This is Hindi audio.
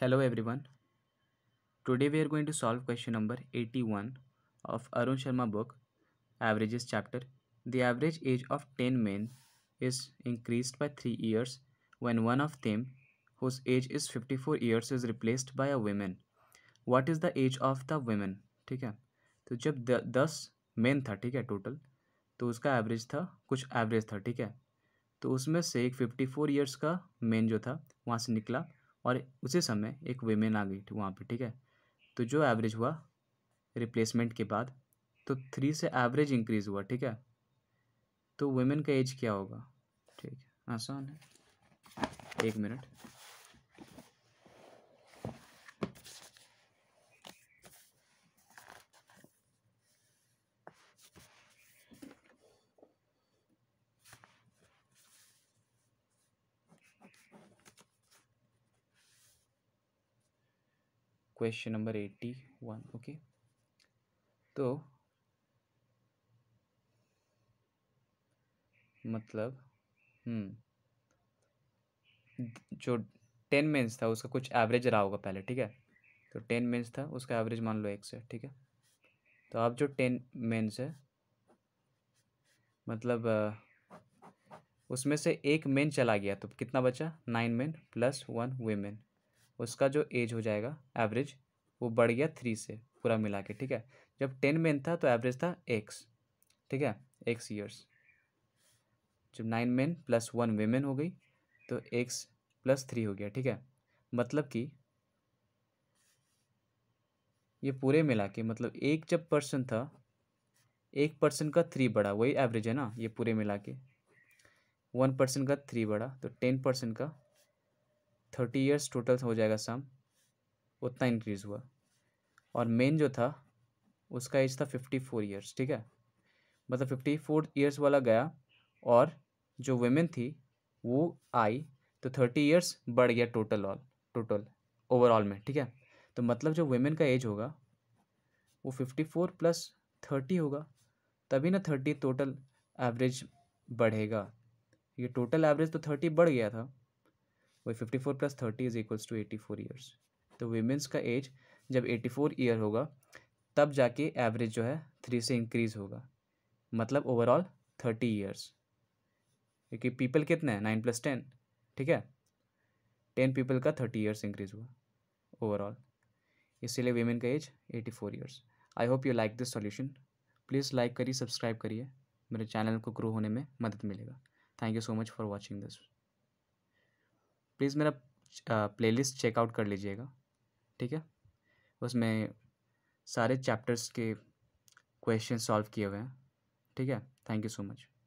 hello everyone today we are going to solve question number eighty one of Arun Sharma book averages chapter the average age of ten men is increased by three years when one of them whose age is fifty four years is replaced by a women what is the age of the women ठीक है तो जब दस मेन था ठीक है टोटल तो उसका एवरेज था कुछ एवरेज था ठीक है तो उसमें से एक फिफ्टी फोर ईयर्स का मेन जो था वहाँ से निकला और उसी समय एक वेमेन आ गई थी वहाँ पर ठीक है तो जो एवरेज हुआ रिप्लेसमेंट के बाद तो थ्री से एवरेज इंक्रीज़ हुआ ठीक है तो वेमेन का एज क्या होगा ठीक है आसान है एक minute question number eighty one okay तो मतलब हम्म, जो टेन मेंस था उसका कुछ एवरेज रहा होगा पहले ठीक है तो टेन मेंस था उसका एवरेज मान लो एक से ठीक है तो आप जो टेन मेंस है मतलब उसमें से एक मेन चला गया तो कितना बचा nine men plus one women उसका जो एज हो जाएगा एवरेज वो बढ़ गया थ्री से पूरा मिला के ठीक है जब टेन मैन था तो एवरेज था एक्स ठीक है एक्स ईयर्स जब nine men plus one women हो गई तो एक्स प्लस थ्री हो गया ठीक है मतलब कि ये पूरे मिला के मतलब एक जब पर्सन था एक पर्सन का थ्री बड़ा वही एवरेज है ना ये पूरे मिला के वन पर्सन का थ्री बड़ा तो टेन पर्सन का थर्टी ईयर्स टोटल हो जाएगा सम उतना इंक्रीज़ हुआ और मेन जो था उसका एज था फिफ्टी फोर ईयर्स ठीक है मतलब फिफ्टी फोर ईयर्स वाला गया और जो वेमेन थी वो आई तो थर्टी ईयर्स बढ़ गया टोटल ऑल टोटल ओवरऑल में ठीक है तो मतलब जो वेमेन का एज होगा वो फिफ्टी फोर प्लस थर्टी होगा तभी ना थर्टी टोटल एवरेज बढ़ेगा ये टोटल एवरेज तो थर्टी बढ़ गया था वही fifty four plus thirty is equals to eighty four years तो वीमेंस का एज जब एटी फोर ईयर होगा तब जाके एवरेज जो है थ्री से इंक्रीज होगा मतलब ओवरऑल थर्टी ईयर्स क्योंकि पीपल कितने हैं नाइन प्लस टेन ठीक है टेन पीपल का थर्टी ईयर्स इंक्रीज हुआ ओवरऑल इसीलिए वेमेन का age eighty four years I hope you like this solution please like करिए सब्सक्राइब करिए मेरे चैनल को ग्रो होने में मदद मिलेगा thank you so much for watching this please मेरा प्लेलिस्ट चेकआउट कर लीजिएगा ठीक है उसमें सारे चैप्टर्स के क्वेश्चन सॉल्व किए हुए हैं ठीक है थैंक यू सो मच